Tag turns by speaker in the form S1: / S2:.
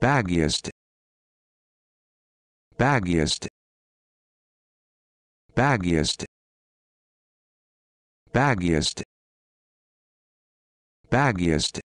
S1: Baggiest. Baggiest. Baggiest. Baggiest. Baggiest.